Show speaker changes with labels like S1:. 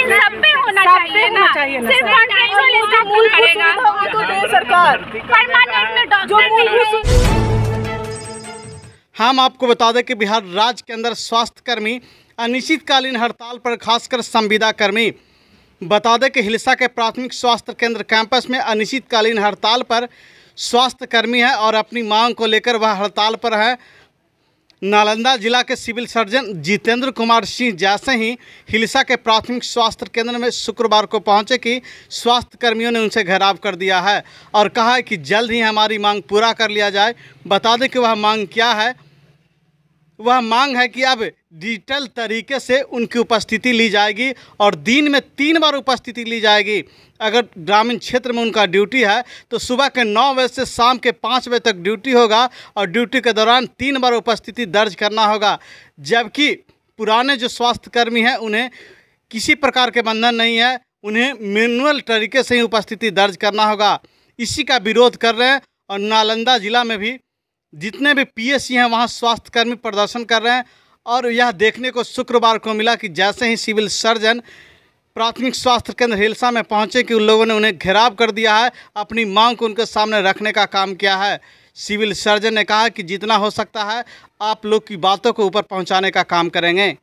S1: लेकिन सब पे होना चाहिए ना सिर्फ मूल सरकार हम आपको बता दें कि बिहार राज्य के अंदर स्वास्थ्य कर्मी अनिश्चितकालीन हड़ताल पर खासकर संविदा कर्मी बता दें कि हिलसा के प्राथमिक स्वास्थ्य केंद्र कैंपस में अनिश्चितकालीन हड़ताल पर स्वास्थ्य कर्मी है और अपनी मांग को लेकर वह हड़ताल पर है नालंदा जिला के सिविल सर्जन जितेंद्र कुमार सिंह जैसे ही हिलसा के प्राथमिक स्वास्थ्य केंद्र में शुक्रवार को पहुंचे कि स्वास्थ्य कर्मियों ने उनसे घेराव कर दिया है और कहा है कि जल्द ही हमारी मांग पूरा कर लिया जाए बता दें कि वह मांग क्या है वह मांग है कि अब डिजिटल तरीके से उनकी उपस्थिति ली जाएगी और दिन में तीन बार उपस्थिति ली जाएगी अगर ग्रामीण क्षेत्र में उनका ड्यूटी है तो सुबह के नौ बजे से शाम के पाँच बजे तक ड्यूटी होगा और ड्यूटी के दौरान तीन बार उपस्थिति दर्ज करना होगा जबकि पुराने जो स्वास्थ्यकर्मी हैं उन्हें किसी प्रकार के बंधन नहीं है उन्हें मैनुअल तरीके से ही उपस्थिति दर्ज करना होगा इसी का विरोध कर रहे हैं और नालंदा ज़िला में भी जितने भी पीएससी हैं वहाँ स्वास्थ्यकर्मी प्रदर्शन कर रहे हैं और यह देखने को शुक्रवार को मिला कि जैसे ही सिविल सर्जन प्राथमिक स्वास्थ्य केंद्र हिलसा में पहुँचे कि उन लोगों ने उन्हें घेराव कर दिया है अपनी मांग को उनके सामने रखने का काम किया है सिविल सर्जन ने कहा कि जितना हो सकता है आप लोग की बातों को ऊपर पहुंचाने का काम करेंगे